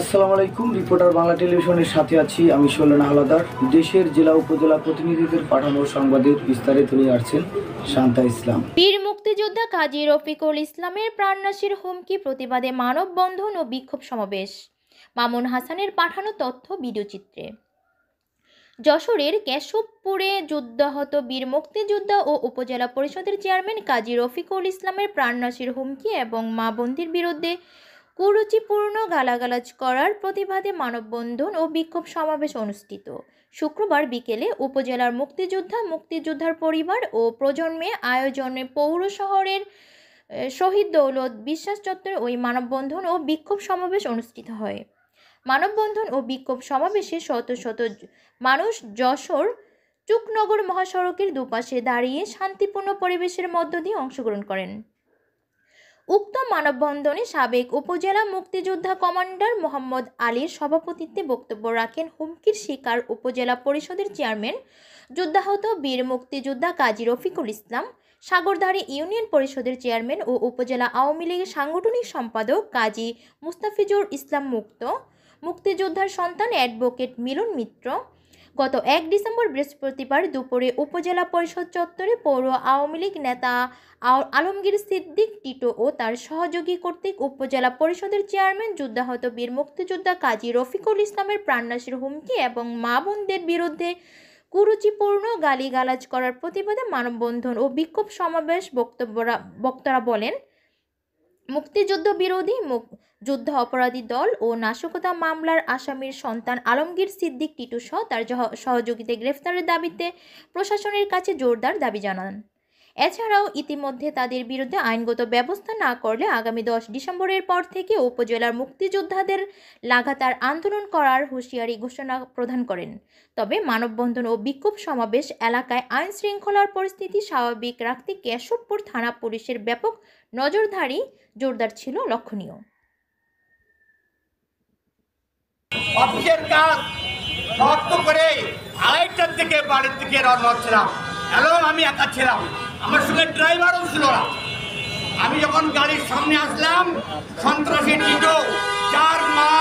আসসালামু আলাইকুম রিপোর্টার বাংলা টেলিভিশনের সাথে আছি আমি সোলেনা হালাদার দেশের জেলা উপজেলা প্রতিনিধিদের পাঠানো সংবাদের বিস্তারিত নিয়ে আসছেন শান্তা ইসলাম বীর মুক্তিযোদ্ধা কাজী রফিকুল ইসলামের প্রাণনাশীর হুমকি প্রতিবাদে মানব বন্ধন ও বিক্ষোভ সমাবেশ মামুন হাসানের পাঠানো তথ্য ভিডিওচিত্রে যশোরের কেশবপুরে যুদ্ধাহত বীর মুক্তিযোদ্ধা ও উপজেলা পরিষদের চেয়ারম্যান কাজী রফিকুল ইসলামের প্রাণনাশীর হুমকি এবং মা বন্দির বিরুদ্ধে কুরুচিপূর্ণ গালাগালাজ করার প্রতিবাদে মানববন্ধন ও বিক্ষোভ সমাবেশ অনুষ্ঠিত শুক্রবার বিকেলে উপজেলার মুক্তিযোদ্ধা মুক্তিযোদ্ধার পরিবার ও প্রজন্মে আয়োজনে পৌর শহরের শহীদ দৌলত বিশ্বাস চত্বরে ওই মানববন্ধন ও বিক্ষোভ সমাবেশ অনুষ্ঠিত হয় মানববন্ধন ও বিক্ষোভ সমাবেশে শত শত মানুষ যশোর চুকনগর মহাসড়কের দুপাশে দাঁড়িয়ে শান্তিপূর্ণ পরিবেশের মধ্য দিয়ে অংশগ্রহণ করেন উক্ত মানববন্ধনে সাবেক উপজেলা মুক্তিযোদ্ধা কমান্ডার মোহাম্মদ আলীর সভাপতিত্বে বক্তব্য রাখেন হুমকির শিকার উপজেলা পরিষদের চেয়ারম্যান যুদ্ধাহত বীর মুক্তিযোদ্ধা কাজী রফিকুল ইসলাম সাগরধারী ইউনিয়ন পরিষদের চেয়ারম্যান ও উপজেলা আওয়ামী লীগের সাংগঠনিক সম্পাদক কাজী মুস্তাফিজুর ইসলাম মুক্ত মুক্তিযোদ্ধার সন্তান অ্যাডভোকেট মিলন মিত্র গত এক ডিসেম্বর বৃহস্পতিবার দুপুরে উপজেলা পরিষদ চত্বরে পৌর আওয়ামী লীগ নেতা আলমগীর সিদ্দিক টিটো ও তার সহযোগী কর্তৃক উপজেলা পরিষদের চেয়ারম্যান যুদ্ধাহত বীর মুক্তিযোদ্ধা কাজী রফিকুল ইসলামের প্রাণনাশের হুমকি এবং মা বোনদের বিরুদ্ধে কুরুচিপূর্ণ গালিগালাজ করার প্রতিবাদে মানববন্ধন ও বিক্ষোভ সমাবেশ বক্তব্যরা বক্তারা বলেন মুক্তিযুদ্ধ বিরোধী যুদ্ধ অপরাধী দল ও নাশকতা মামলার আসামির সন্তান আলমগীর সিদ্দিক টিটু সহ তার সহযোগিতায় গ্রেফতারের দাবিতে প্রশাসনের কাছে জোরদার দাবি জানান এছাড়াও ইতিমধ্যে তাদের বিরুদ্ধে আইনগত ব্যবস্থা না করলে আগামী দশ ডিসেম্বরের পর থেকে উপজেলার মুক্তিযোদ্ধাদের লাগাতার আন্দোলন করার হুঁশিয়ারি ঘোষণা প্রদান করেন তবে মানববন্ধন ও বিক্ষোভ সমাবেশ এলাকায় আইন শৃঙ্খলার পরিস্থিতি স্বাভাবিক রাখতে কেশবপুর থানা পুলিশের ব্যাপক নজরদারি জোরদার ছিল লক্ষণীয় করে আড়াইটার বাড়ির রওনা হচ্ছিলাম আমি একা ছিলাম আমার সঙ্গে ড্রাইভারও ছিল না আমি যখন গাড়ির সামনে আসলাম সন্ত্রাসী টিটো চার মা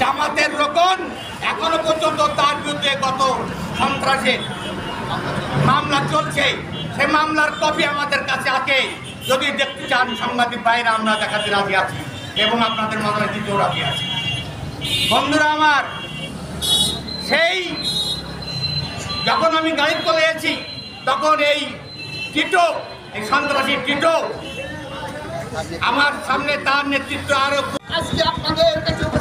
জামাতের রোকন এখনো পর্যন্ত তার বিরুদ্ধে গত সন্ত্রাসের মামলা চলছে সে মামলার কপি আমাদের কাছে আছে যদি দেখতে চান সাংবাদিক বাইরে আমরা দেখাতে রাজি আছি এবং আপনাদের মামলা দিতেও রাজি আছি বন্ধুরা আমার সেই যখন আমি গাড়ি চলে এসেছি তখন এই টিটো এই সন্ত্রাসী টিটো আমার সামনে তার নেতৃত্ব আরো আজকে আপনাদের কাছে